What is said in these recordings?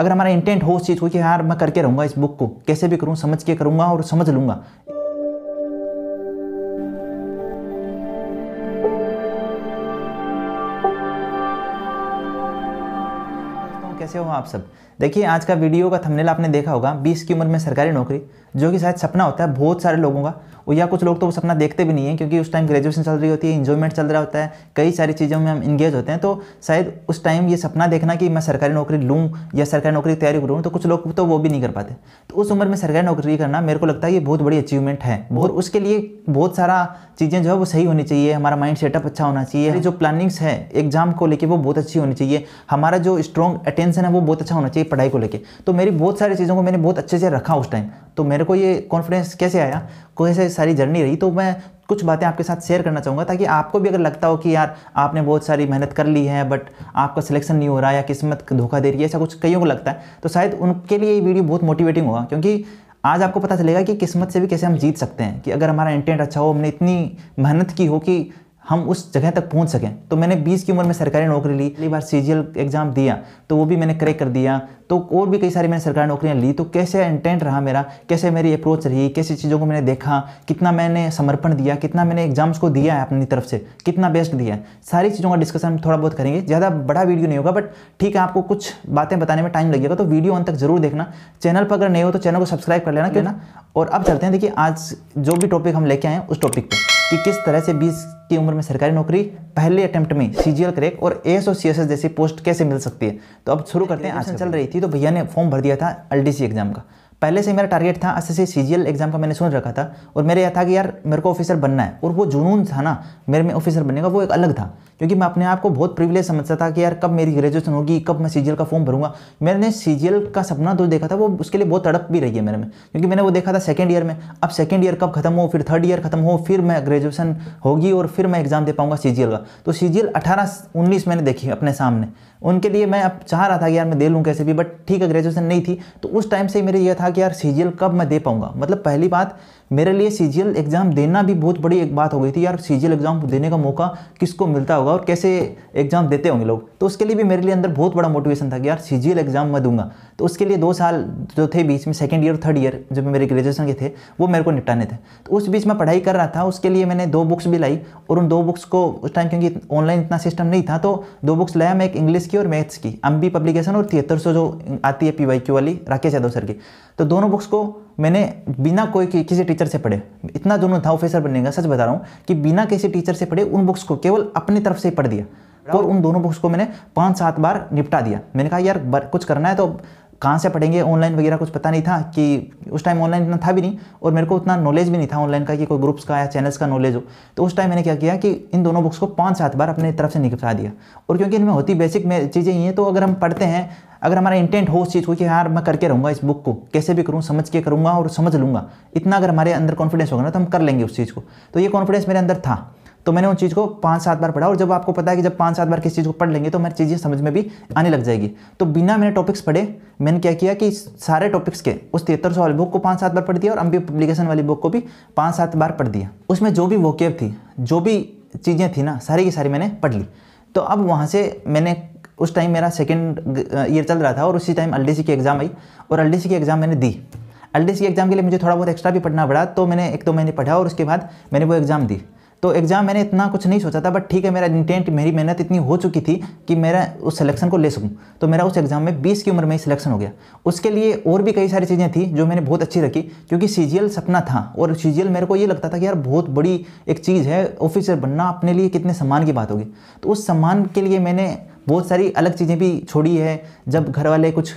अगर हमारा इंटेंट हो उस चीज़ को कि यार मैं करके रहूँगा इस बुक को कैसे भी करूँ समझ के करूँगा और समझ लूँगा कैसे हो आप सब देखिए आज का वीडियो का थंबनेल आपने देखा होगा 20 की उम्र में सरकारी नौकरी जो कि शायद सपना होता है बहुत सारे लोगों का या कुछ लोग तो वो सपना देखते भी नहीं है क्योंकि उस टाइम ग्रेजुएशन चल रही होती है इन्जॉयमेंट चल रहा होता है कई सारी चीज़ों में हम इंगेज होते हैं तो शायद उस टाइम ये सपना देखना कि मैं सरकारी नौकरी लूँ या सरकारी नौकरी की तैयारी करूँ तो कुछ लोग तो वो भी नहीं कर पाते तो उस उम्र में सरकारी नौकरी करना मेरे को लगता है ये बहुत बड़ी अचीवमेंट है और उसके लिए बहुत सारा चीज़ें जो है वो सही होनी चाहिए हमारा माइंड सेटअप अच्छा होना चाहिए जो प्लानिंग्स है एग्जाम को लेकर वो बहुत अच्छी होनी चाहिए हमारा जो स्ट्रॉन्ग अटेंशन है वो बहुत अच्छा होना चाहिए पढ़ाई को लेकर तो मेरी बहुत सारी चीज़ों को मैंने बहुत अच्छे से रखा उस टाइम तो मेरे को ये कॉन्फिडेंस कैसे आया कोई से सारी जर्नी रही तो मैं कुछ बातें आपके साथ शेयर करना चाहूँगा ताकि आपको भी अगर लगता हो कि यार आपने बहुत सारी मेहनत कर ली है बट आपका सिलेक्शन नहीं हो रहा या किस्मत धोखा दे रही है ऐसा कुछ कईयों को लगता है तो शायद उनके लिए ये वीडियो बहुत मोटिवेटिंग होगा क्योंकि आज आपको पता चलेगा कि किस्मत से भी कैसे हम जीत सकते हैं कि अगर हमारा इंटेंट अच्छा हो हमने इतनी मेहनत की हो कि हम उस जगह तक पहुंच सकें तो मैंने 20 की उम्र में सरकारी नौकरी ली पहली बार सी एग्ज़ाम दिया तो वो भी मैंने क्रैक कर दिया तो और भी कई सारी मैंने सरकारी नौकरियाँ ली तो कैसे इंटेंट रहा मेरा कैसे मेरी अप्रोच रही कैसी चीज़ों को मैंने देखा कितना मैंने समर्पण दिया कितना मैंने एग्जाम्स को दिया है अपनी तरफ से कितना बेस्ट दिया है सारी चीज़ों का डिस्कशन थोड़ा बहुत करेंगे ज़्यादा बड़ा वीडियो नहीं होगा बट ठीक है आपको कुछ बातें बताने में टाइम लगेगा तो वीडियो अंत तक जरूर देखना चैनल पर अगर नहीं हो तो चैनल को सब्सक्राइब कर लेना क्यों ना और अब चलते हैं देखिए आज जो भी टॉपिक हम लेके आए उस टॉपिक पर कि किस तरह से 20 की उम्र में सरकारी नौकरी पहले अटेम्प्ट में सी क्रैक और एस और सी जैसी पोस्ट कैसे मिल सकती है तो अब शुरू करते हैं आज चल रही थी तो भैया ने फॉर्म भर दिया था एल एग्ज़ाम का पहले से मेरा टारगेट था अच्छे से सी एग्ज़ाम का मैंने सुन रखा था और मेरे यह था कि यार मेरे को ऑफिसर बनना है और वो जुनून था ना मेरे में ऑफिसर बनने का वो एक अलग था क्योंकि मैं अपने आप को बहुत प्रिविलेज समझता था कि यार कब मेरी ग्रेजुएशन होगी कब मैं सीजीएल का फॉर्म भरूंगा मैंने सीजीएल का सपना तो देखा था वो उसके लिए बहुत तड़प भी रही है मेरे में क्योंकि मैंने वो देखा था सेकेंड ईयर में अब सेकेंड ईयर कब खत्म हो फिर थर्ड ईयर खत्म हो फिर मैं ग्रेजुएशन होगी और फिर मैं एग्जाम दे पाऊंगा सी का तो सी अठारह उन्नीस मैंने देखी अपने सामने उनके लिए मैं अब चाह रहा था कि यार मैं दे लूँ कैसे भी बट ठीक है ग्रेजुएशन नहीं थी तो उस टाइम से मेरे यह था कि यार सीजीएल कब मैं दे पाऊंगा मतलब पहली बात मेरे लिए सी एग्ज़ाम देना भी बहुत बड़ी एक बात हो गई थी यार सी एग्ज़ाम देने का मौका किसको मिलता होगा और कैसे एग्ज़ाम देते होंगे लोग तो उसके लिए भी मेरे लिए अंदर बहुत बड़ा मोटिवेशन था कि यार सी एग्ज़ाम मैं दूंगा तो उसके लिए दो साल जो थे बीच में सेकेंड ईयर थर्ड ईयर जब मेरे ग्रेजुएशन के थे वो मेरे को निपटाने थे तो उस बीच में पढ़ाई कर रहा था उसके लिए मैंने दो बुक्स भी लाई और उन दो बुक्स को उस टाइम क्योंकि ऑनलाइन इतना सिस्टम नहीं था तो दो बुक्स लाया मैं एक इंग्लिश की और मैथ्स की अम्बी पब्लिकेशन और थिएटर जो आती है पी वाली राकेश यादव सर की तो दोनों बुक्स को मैंने बिना कोई किसी टीचर से पढ़े इतना दोनों था ऑफिसर बनेगा सच बता रहा हूँ कि बिना किसी टीचर से पढ़े उन बुक्स को केवल अपनी तरफ से पढ़ दिया और उन दोनों बुक्स को मैंने पाँच सात बार निपटा दिया मैंने कहा यार कुछ करना है तो कहाँ से पढ़ेंगे ऑनलाइन वगैरह कुछ पता नहीं था कि उस टाइम ऑनलाइन इतना था भी नहीं और मेरे को उतना नॉलेज भी नहीं था ऑनलाइन का कि कोई ग्रुप्स का या चैनल्स का नॉलेज हो तो उस टाइम मैंने क्या किया कि इन दोनों बुक्स को पाँच सात बार अपने तरफ से निपटा दिया और क्योंकि इनमें होती बेसिक चीज़ें ये हैं तो अगर हम पढ़ते हैं अगर हमारा इंटेंट हो उस चीज़ को कि यार हाँ, मैं करके रहूँगा इस बुक को कैसे भी करूँ समझ के करूँगा और समझ लूँगा इतना अगर हमारे अंदर कॉन्फिडेंस होगा ना तो हम कर लेंगे उस चीज़ को तो ये कॉन्फिडेंस मेरे अंदर था तो मैंने उन चीज़ को पाँच सात बार पढ़ा और जब आपको पता है कि जब पाँच सात बार किस चीज़ को पढ़ लेंगे तो हमारी चीज़ें समझ में भी आने लग जाएगी तो बिना मैंने टॉपिक्स पढ़े मैंने क्या किया कि सारे टॉपिक्स के उस तिहत्तर सौ वाली बुक को पाँच सात बार पढ़ दिया और अम्बी पब्लिकेशन वाली बुक को भी पाँच सात बार पढ़ दिया उसमें जो भी वोकेब थी जो भी चीज़ें थी ना सारी की सारी मैंने पढ़ ली तो अब वहाँ से मैंने उस टाइम मेरा सेकेंड ईयर चल रहा था और उसी टाइम एल की एग्ज़ाम आई और एल की एग्ज़ाम मैंने दी एल की एग्ज़ाम के लिए मुझे थोड़ा बहुत एक्स्ट्रा भी पढ़ना पड़ा तो मैंने एक दो महीने पढ़ा और उसके बाद मैंने वो एग्ज़ाम दी तो एग्ज़ाम मैंने इतना कुछ नहीं सोचा था बट ठीक है मेरा इंटेंट मेरी मेहनत इतनी हो चुकी थी कि मेरा उस सिलेक्शन को ले सकूँ तो मेरा उस एग्ज़ाम में बीस की उम्र में ही सिलेक्शन हो गया उसके लिए और भी कई सारी चीज़ें थी जो मैंने बहुत अच्छी रखी क्योंकि सी सपना था और सी मेरे को ये लगता था कि यार बहुत बड़ी एक चीज़ है ऑफिसर बनना अपने लिए कितने सम्मान की बात होगी तो उस सम्मान के लिए मैंने बहुत सारी अलग चीज़ें भी छोड़ी है जब घर वाले कुछ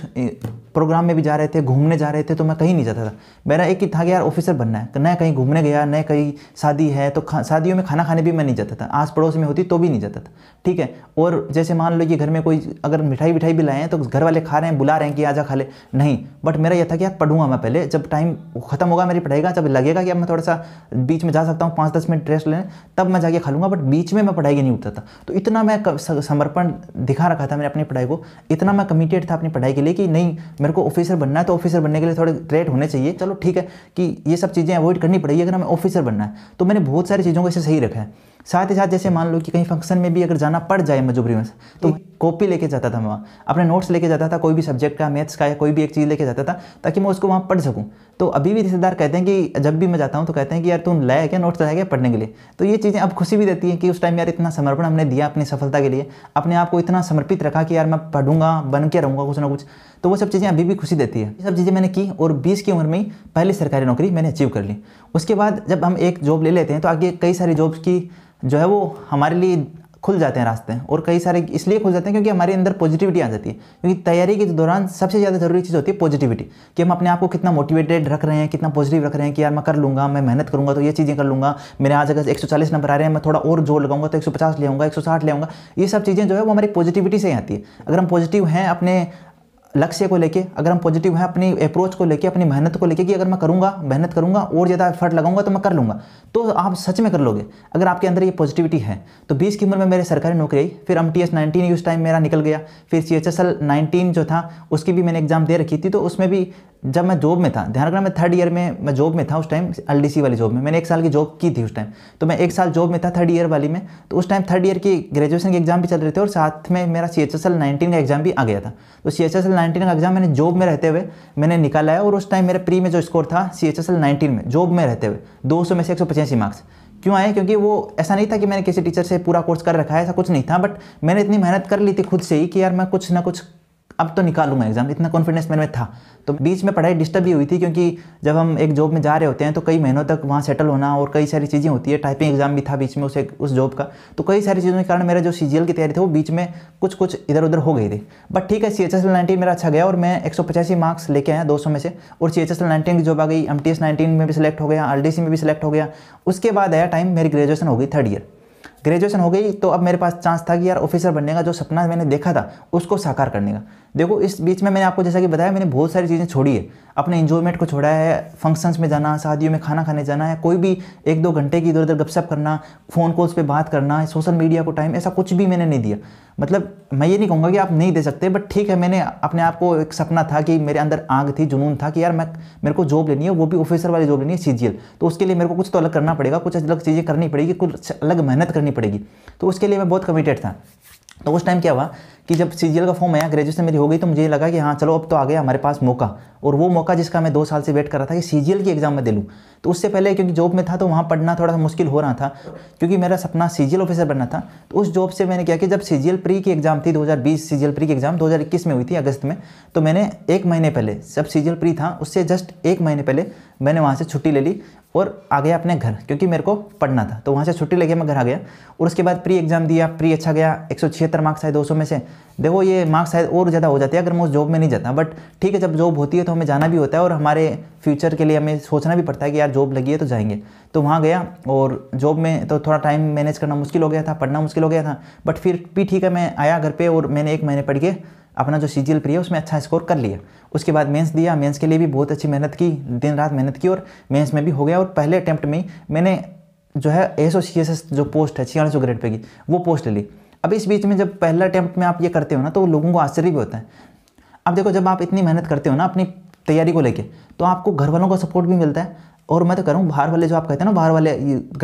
प्रोग्राम में भी जा रहे थे घूमने जा रहे थे तो मैं कहीं नहीं जाता था मेरा एक ही था कि यार ऑफिसर बनना है न कहीं घूमने गया न कहीं शादी है तो शादियों में खाना खाने भी मैं नहीं जाता था आस पड़ोस में होती तो भी नहीं जाता था ठीक है और जैसे मान लो कि घर में कोई अगर मिठाई विठाई भी लाए हैं तो घर वाले खा रहे हैं बुला रहे हैं कि आजा खा ले नहीं बट मेरा यह था कि यार पढ़ूंगा मैं पहले जब टाइम खत्म होगा मेरी पढ़ाई का जब लगेगा कि अब मैं थोड़ा सा बीच में जा सकता हूँ पाँच दस मिनट रेस्ट लेने तब मैं जाके खा लूँगा बट बीच में मैं पढ़ाई नहीं उठता था तो इतना मैं समर्पण दिखा रखा था मैंने अपनी पढ़ाई को इतना मैं कमिटेड था अपनी पढ़ाई के लिए कि नहीं मेरे को ऑफिसर बनना है तो ऑफिसर बनने के लिए थोड़े ट्रेट होने चाहिए चलो ठीक है कि ये सब चीज़ें अवॉइड करनी पड़ेगी अगर हमें ऑफिसर बनना है तो मैंने बहुत सारी चीज़ों को इसे सही रखा है साथ ही साथ जैसे मान लो कि कहीं फंक्शन में भी अगर जाना पड़ जाए मजबूरी में तो कॉपी लेके जाता था मैं वहाँ अपने नोट्स लेके जाता था कोई भी सब्जेक्ट का मैथ्स का या कोई भी एक चीज़ लेके जाता था ताकि मैं उसको वहाँ पढ़ सकूँ तो अभी भी रिश्तेदार कहते हैं कि जब भी मैं जाता हूँ तो कहते हैं कि यार तुम लाया क्या नोट्स लाया क्या पढ़ने के लिए तो ये चीज़ें अब खुशी भी देती हैं कि उस टाइम यार इतना समर्पण हमने दिया अपनी सफलता के लिए अपने आप को इतना समर्पित रखा कि यार मैं पढ़ूंगा बन के रहूँगा कुछ ना कुछ तो वो सब चीज़ें अभी भी खुशी देती है ये सब चीज़ें मैंने की और बीस की उम्र में ही पहली सरकारी नौकरी मैंने अचीव कर ली उसके बाद जब हम एक जॉब ले लेते हैं तो आगे कई सारी जॉब्स की जो है वो हमारे लिए खुल जाते हैं रास्ते और कई सारे इसलिए खुल जाते हैं क्योंकि हमारे अंदर पॉजिटिविटी आ जाती है क्योंकि तैयारी के दौरान सबसे ज़्यादा जरूरी चीज़ होती है पॉजिटिविटी कि हम अपने आप को कितना मोटिवेटेड रख रहे हैं कितना पॉजिटिव रख रहे हैं कि यार मैं कर लूँगा मैं मेहनत करूँगा तो ये चीज़ें कर लूँगा मेरे आज अगर एक नंबर आ रहे हैं मैं थोड़ा और जोर लगाऊंगा तो 150 ले आऊँगा एक ले आऊँगा ये सब चीज़ें जो है वो हमारी पॉजिटिविटी से ही आती है अगर हम पॉजिटिव हैं अपने लक्ष्य को लेके अगर हम पॉजिटिव हैं अपनी अप्रोच को लेके अपनी मेहनत को लेके कि अगर मैं करूँगा मेहनत करूँगा और ज़्यादा एफर्ट लगाऊंगा तो मैं कर लूँगा तो आप सच में कर लोगे अगर आपके अंदर ये पॉजिटिविटी है तो बीस की उम्र में मेरे सरकारी नौकरी आई फिर एम टी एस नाइनटीन उस टाइम मेरा निकल गया फिर C H S L nineteen जो था उसकी भी मैंने एग्जाम दे रखी थी तो उसमें भी जब मैं जॉब में था ध्यान रखना मैं थर्ड ईयर में मैं जॉब में था उस टाइम एल वाली जॉब में मैंने एक साल की जॉब की थी उस टाइम तो मैं एक साल जॉब में था थर्ड ईयर वाली में तो उस टाइम थर्ड ईयर की ग्रेजुएशन के एग्जाम भी चल रहे थे और साथ में मेरा C H S L nineteen का एग्जाम भी आ गया था तो C H S L nineteen का एग्जाम मैंने जॉब में रहते हुए मैंने निकाला है और उस टाइम मेरे प्री में जो स्कोर था C H S L nineteen में जॉब में रहते हुए दो सौ में से एक सौ पचासी मार्क्स क्यों आए क्योंकि वो ऐसा नहीं था कि मैंने किसी टीचर से पूरा कोर्स कर रखा है ऐसा कुछ नहीं था बट मैंने इतनी मेहनत कर ली थी खुद से ही कि यार मैं कुछ ना कुछ अब तो निकालूंगा एग्ज़ाम इतना कॉन्फिडेंस मेरे में था तो बीच में पढ़ाई डिस्टर्ब भी हुई थी क्योंकि जब हम एक जॉब में जा रहे होते हैं तो कई महीनों तक वहाँ सेटल होना और कई सारी चीज़ें होती है टाइपिंग एग्ज़ाम भी था बीच में उस एक उस जॉब का तो कई सारी चीज़ों के कारण मेरा जो सी की तैयारी थी वो बीच में कुछ कुछ इधर उधर हो गई थी बट ठीक है सी एच एस मेरा अच्छा गया और मैं एक मार्क्स लेके आया दो में से और सी एच एस की जॉब आ गई एम टी एस में भी सिलेक्ट हो गया आर डी सी में भी सिलेक्ट हो गया उसके बाद आया टाइम मेरी ग्रेजुएसन हो गई थर्ड ईयर ग्रेजुएशन हो गई तो अब मेरे पास चांस था कि यार ऑफिसर बनने का जो सपना मैंने देखा था उसको साकार करने का देखो इस बीच में मैंने आपको जैसा कि बताया मैंने बहुत सारी चीज़ें छोड़ी है अपने इन्जॉयमेंट को छोड़ा है फंक्शंस में जाना शादियों में खाना खाने जाना है कोई भी एक दो घंटे की इधर उधर गपशप करना फ़ोन कॉल्स पे बात करना सोशल मीडिया को टाइम ऐसा कुछ भी मैंने नहीं दिया मतलब मैं ये नहीं कहूँगा कि आप नहीं दे सकते बट ठीक है मैंने अपने आप को एक सपना था कि मेरे अंदर आग थी जुनून था कि यार मैं मेरे को जॉब लेनी है वो भी ऑफिसर वाली जॉब लेनी है सी तो उसके लिए मेरे को कुछ तो अलग करना पड़ेगा कुछ अलग चीज़ें करनी पड़ेगी कुछ अलग मेहनत करनी पड़ेगी तो उसके लिए मैं बहुत कमिटेड था तो उस टाइम क्या हुआ कि जब सी का फॉर्म आया ग्रेजुएशन मेरी हो गई तो मुझे लगा कि हाँ चलो अब तो आ गया हमारे पास मौका और वो मौका जिसका मैं दो साल से वेट कर रहा था कि सी की एग्ज़ाम में दे लूँ तो उससे पहले क्योंकि जॉब में था तो वहाँ पढ़ना थोड़ा सा मुश्किल हो रहा था क्योंकि मेरा सपना सी ऑफिसर बनना था तो उस जॉब से मैंने क्या कि जब सी प्री की एग्ज़ाम थी दो हज़ार प्री की एग्ज़ाम दो में हुई थी अगस्त में तो मैंने एक महीने पहले जब सी प्री था उससे जस्ट एक महीने पहले मैंने वहाँ से छुट्टी ले ली और आ गया अपने घर क्योंकि मेरे को पढ़ना था तो वहाँ से छुट्टी लेके मैं घर आ गया और उसके बाद प्री एग्ज़ाम दिया प्री अच्छा गया एक सौ छिहत्तर मार्क्स आए दो सौ में से देखो ये मार्क्स शायद और ज़्यादा हो जाते हैं अगर मैं उस जॉब में नहीं जाता बट ठीक है जब जॉब होती है तो हमें जाना भी होता है और हमारे फ्यूचर के लिए हमें सोचना भी पड़ता है कि यार जॉब लगी है तो जाएंगे तो वहाँ गया और जॉब में तो थोड़ा टाइम मैनेज करना मुश्किल हो गया था पढ़ना मुश्किल हो गया था बट फिर भी ठीक है मैं आया घर पर और मैंने एक महीने पढ़ के अपना जो सी प्री है उसमें अच्छा स्कोर कर लिया उसके बाद मेंस दिया मेंस के लिए भी बहुत अच्छी मेहनत की दिन रात मेहनत की और मेंस में भी हो गया और पहले अटैम्प्ट में मैंने जो है S O C S S जो पोस्ट है छियालीस ग्रेड पे की वो पोस्ट ले ली अब इस बीच में जब पहला अटैम्प्ट में आप ये करते हो ना तो लोगों को आश्चर्य भी होता है अब देखो जब आप इतनी मेहनत करते हो ना अपनी तैयारी को लेकर तो आपको घर वालों का सपोर्ट भी मिलता है और मैं तो कह रहा हूँ बाहर वाले जो आप कहते हैं ना बाहर वाले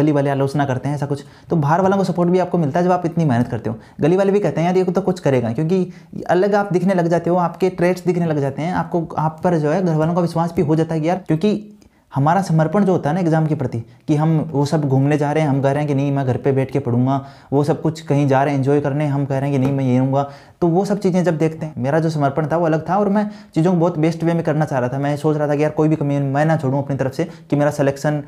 गली वाले आलोचना करते हैं ऐसा कुछ तो बाहर वालों को सपोर्ट भी आपको मिलता है जब आप इतनी मेहनत करते हो गली वाले भी कहते हैं यार ये तो कुछ करेगा क्योंकि अलग आप दिखने लग जाते हो आपके ट्रेड्स दिखने लग जाते हैं आपको आप पर जो है घर वालों का विश्वास भी हो जाता है यार क्योंकि हमारा समर्पण जो होता है ना एग्ज़ाम के प्रति कि हम वो सब घूमने जा रहे हैं हम कह रहे हैं कि नहीं मैं घर पे बैठ के पढ़ूंगा वो सब कुछ कहीं जा रहे हैं एंजॉय करने हम कह रहे हैं कि नहीं मैं ये रहूँगा तो वो सब चीज़ें जब देखते हैं मेरा जो समर्पण था वो अलग था और मैं चीज़ों को बहुत बेस्ट वे में करना चाह रहा था मैं सोच रहा था कि यार कोई भी कमी मैं ना छोड़ूँ अपनी तरफ से कि मेरा सलेक्शन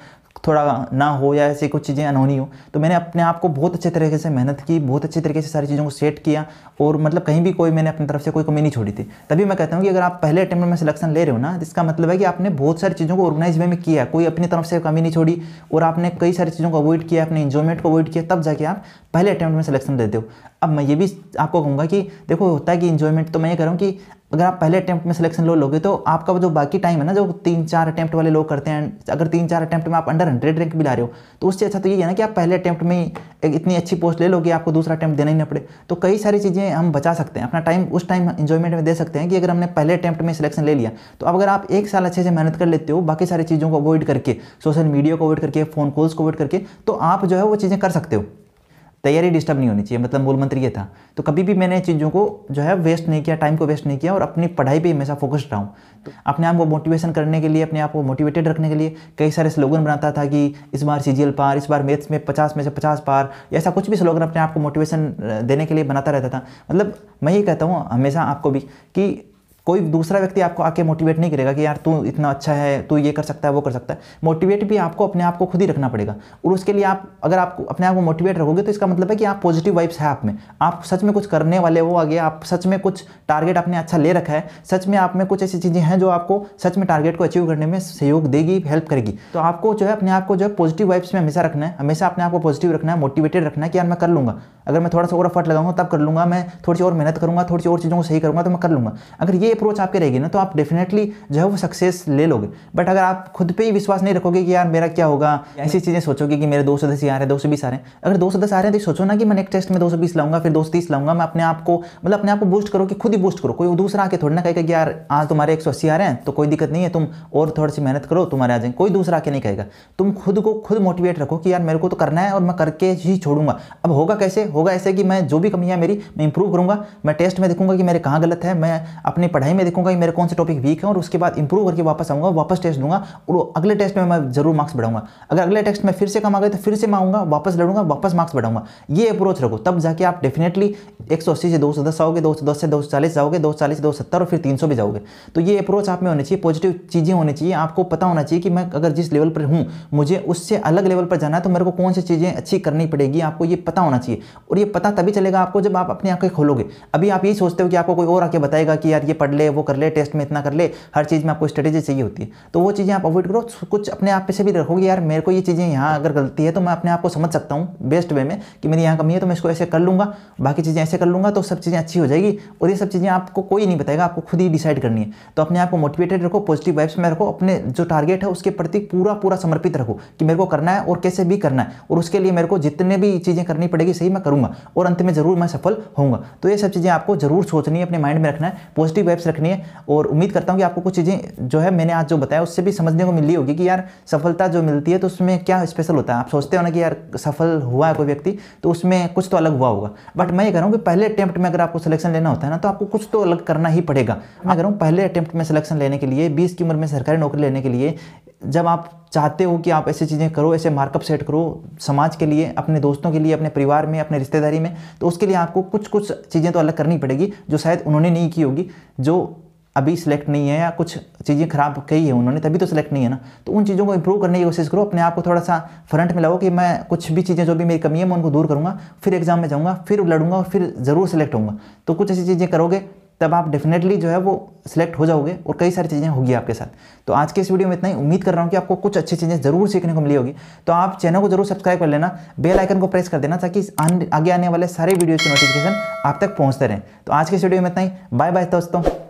थोड़ा ना हो या ऐसी कुछ चीज़ें अनहोनी हो तो मैंने अपने आप को बहुत अच्छे तरीके से मेहनत की बहुत अच्छे तरीके से सारी चीज़ों को सेट किया और मतलब कहीं भी कोई मैंने अपनी तरफ से कोई कमी नहीं छोड़ी थी तभी मैं कहता हूँ कि अगर आप पहले अटैम्प्ट में सिलेक्शन ले रहे हो ना तो इसका मतलब है कि आपने बहुत सारी चीज़ों को ऑर्गेनाइज वे में किया कोई अपनी तरफ से कमी नहीं छोड़ी और आपने कई सारी चीज़ों को अवॉइड किया अपने इंजॉयमेंट को अवॉइड किया तब जाके आप पहले अटैम्प्ट में सिलेक्शन देते हो अब मैं ये भी आपको कहूँगा कि देखो होता है कि इंजॉयमेंट तो मैं ये कह रहा हूँ कि अगर आप पहले अटैम्प्ट में सिलेक्शन लो लोगे तो आपका जो बाकी टाइम है ना जो तीन चार अटैम्प्ट वाले लोग करते हैं अगर तीन चार अटैम्प्ट में आप अंडर हंड्रेड रैंक भी ला रहे हो तो उससे अच्छा तो ये है ना कि आप पहले अटैम्प्ट में इतनी अच्छी पोस्ट ले लोगे आपको दूसरा अटैम्प्ट देना ही ना पड़े तो कई सारी चीज़ें हम बचा सकते हैं अपना टाइम उस टाइम इन्जॉयमेंट में दे सकते हैं कि अगर हमने पहले अटैम्प्ट में सिलेक्शन ले लिया तो अगर आप एक साल अच्छे से मेहनत कर लेते हो बाकी सारी चीज़ों को अवॉइड करके सोशल मीडिया को अवॉइड करके फ़ोन कॉल्स को अवॉइड करके तो आप जो है वो चीज़ें कर सकते हो तैयारी डिस्टर्ब नहीं होनी चाहिए मतलब मूल मंत्र ये था तो कभी भी मैंने चीज़ों को जो है वेस्ट नहीं किया टाइम को वेस्ट नहीं किया और अपनी पढ़ाई पर हमेशा फोकस्ड रहा हूँ तो अपने आप को मोटिवेशन करने के लिए अपने आप को मोटिवेटेड रखने के लिए कई सारे स्लोगन बनाता था कि इस बार सी पार इस बार मैथ्स में पचास में से पचास पार ऐसा कुछ भी स्लोगन अपने आप को मोटिवेशन देने के लिए बनाता रहता था मतलब मैं ये कहता हूँ हमेशा आपको भी कि कोई दूसरा व्यक्ति आपको आके मोटिवेट नहीं करेगा कि यार तू इतना अच्छा है तू ये कर सकता है वो कर सकता है मोटिवेट भी आपको अपने आप को खुद ही रखना पड़ेगा और उसके लिए आप अगर आप अपने आप को मोटिवेट रखोगे तो इसका मतलब है कि आप पॉजिटिव वाइब्स है आप में आप सच में कुछ करने वाले हो आगे आप सच में कुछ टारगेट आपने अच्छा ले रखा है सच में आप में कुछ ऐसी चीज़ें हैं जो आपको सच में टारगेट को अचीव करने में सहयोग देगी हेल्प करेगी तो आपको जो है अपने आप को जो है पॉजिटिव वाइब्स में हमेशा रखना है हमेशा अपने आप को पॉजिटिव रखना है मोटिवेटेड रखना है कि यार मैं कर लूँगा अगर मैं थोड़ा सा और एफर्ट लगाऊंगा तब कर लूँगा मैं थोड़ी सी और मेहनत करूँगा थोड़ी सी और चीज़ों को सही करूँगा तो मैं कर लूँगा अगर ये अप्रोच आपकी रहेगी ना तो आप डेफिनेटली जो है वो सक्सेस ले लोगे बट अगर आप खुद पे ही विश्वास नहीं रखोगे कि यार मेरा क्या होगा ऐसी चीज़ें सोचोगे कि मेरे दो सौ दस आ रहे हैं दो सौ बीस आ रहे हैं अगर दो सौ दस आ रहे हैं तो सोचो ना कि मैं नेक्स्ट टेस्ट में दो सौ बीस लाऊंगा फिर दो सौ तीस लाऊंगा मैं अपने आप को मतलब अपने आप को बूस्ट करो कि खुद ही बूस्ट करो कोई दूसरा आके थोड़ी ना कहेगा कि यार आज तुम्हारे एक सौ अस्सी आ रहे हैं तो कोई दिक्कत नहीं है तुम और थोड़ी सी मेहनत करो तुम्हारे आ जाएंगे कोई दूसरा आके नहीं कहेगा तुम खुद को खुद मोटिवेट रखो कि यार मेरे को तो करना है और मैं करके ही छोड़ूंगा अब होगा कैसे होगा ऐसे कि मैं जो भी कमियाँ मेरी मैं इंप्रूव करूंगा मैं टेस्ट में देखूंगा कि मेरे कहाँ गलत है मैं अपनी पढ़ाई में देखूंगा कि मेरे कौन से टॉपिक वीक है और उसके बाद इंप्रूव करके वापस आऊंगा वापस टेस्ट दूंगा और अगले टेस्ट में मैं जरूर मार्क्स बढ़ाऊंगा अगर अगले टेस्ट में फिर से कम आ गए तो फिर से मैं आऊंगा वापस लड़ूंगा वापस मार्क्स बढ़ाऊंगा ये अप्रोच रखो तब जाके आप डेफिनेटली एक से दो आओगे दो से दो जाओगे दो से दो और फिर तीन भी जाओगे तो ये अप्रोच आप में होनी चाहिए पॉजिटिव चीज़ें होनी चाहिए आपको पता होना चाहिए कि मैं अगर जिस लेवल पर हूँ मुझे उससे अलग लेवल पर जाना है तो मेरे को कौन सी चीज़ें अच्छी करनी पड़ेगी आपको ये पता होना चाहिए और ये पता तभी चलेगा आपको जब आप अपनी आंखें खोलोगे अभी आप यही सोचते हो कि आपको कोई और आके बताएगा कि यार ये पढ़ पढ़ ले वो कर ले टेस्ट में इतना कर ले हर चीज़ में आपको स्ट्रेटेजी चाहिए होती है तो वो चीज़ें आप अवॉइड करो कुछ अपने आप पे से भी रखोगे यार मेरे को ये चीज़ें यहाँ अगर गलती है तो मैं अपने आप को समझ सकता हूँ बेस्ट वे में कि मेरी यहाँ कमी है तो मैं इसको ऐसे कर लूँगा बाकी चीज़ें ऐसे कर लूँगा तो सब चीज़ें अच्छी हो जाएगी और ये सब चीज़ें आपको कोई नहीं बताएगा आपको खुद ही डिसाइड करनी है तो अपने आप को मोटिवेटेड रखो पॉजिटिव वाइब्स में रखो अपने जो टारगेट है उसके प्रति पूरा पूरा समर्पित रखो कि मेरे को करना है और कैसे भी करना है और उसके लिए मेरे को जितने भी चीज़ें करनी पड़ेगी सही मैं करूँगा और अंत में ज़रूर मैं सफल होऊंगा तो ये सब चीज़ें आपको जरूर सोचनी है अपने माइंड में रखना है पॉजिटिव वाइब्स स्टेप्स रखनी है और उम्मीद करता हूँ कि आपको कुछ चीज़ें जो है मैंने आज जो बताया उससे भी समझने को मिली होगी कि यार सफलता जो मिलती है तो उसमें क्या स्पेशल होता है आप सोचते हो ना कि यार सफल हुआ है कोई व्यक्ति तो उसमें कुछ तो अलग हुआ होगा बट मैं ये कह रहा हूँ कि पहले अटैम्प्ट में अगर आपको सिलेक्शन लेना होता है ना तो आपको कुछ तो अलग करना ही पड़ेगा मैं कह रहा हूँ पहले अटैम्प्ट में सिलेक्शन लेने के लिए बीस की उम्र में सरकारी नौकरी लेने के लिए जब आप चाहते हो कि आप ऐसी चीज़ें करो ऐसे मार्कअप सेट करो समाज के लिए अपने दोस्तों के लिए अपने परिवार में अपने रिश्तेदारी में तो उसके लिए आपको कुछ कुछ चीज़ें तो अलग करनी पड़ेगी जो शायद उन्होंने नहीं की होगी जो अभी सिलेक्ट नहीं है या कुछ चीज़ें खराब कही है उन्होंने तभी तो सिलेक्ट नहीं है ना तो उन चीज़ों को इम्प्रूव करने की कोशिश करो अपने आप को थोड़ा सा फ्रंट में लाओ कि मैं कुछ भी चीज़ें जो भी मेरी कमी है मैं उनको दूर करूँगा फिर एग्जाम में जाऊँगा फिर लड़ूंगा और फिर ज़रूर सेलेक्ट होंगे तो कुछ ऐसी चीज़ें करोगे तब आप डेफिनेटली जो है वो सिलेक्ट हो जाओगे और कई सारी चीज़ें होगी आपके साथ तो आज के इस वीडियो में इतना ही उम्मीद कर रहा हूँ कि आपको कुछ अच्छी चीज़ें जरूर सीखने को मिली होगी तो आप चैनल को जरूर सब्सक्राइब कर लेना बेल आइकन को प्रेस कर देना ताकि आगे आने वाले सारे वीडियो के नोटिफिकेशन आप तक पहुँचते रहें तो आज के इस वीडियो में इतना ही बाय बाय दोस्तों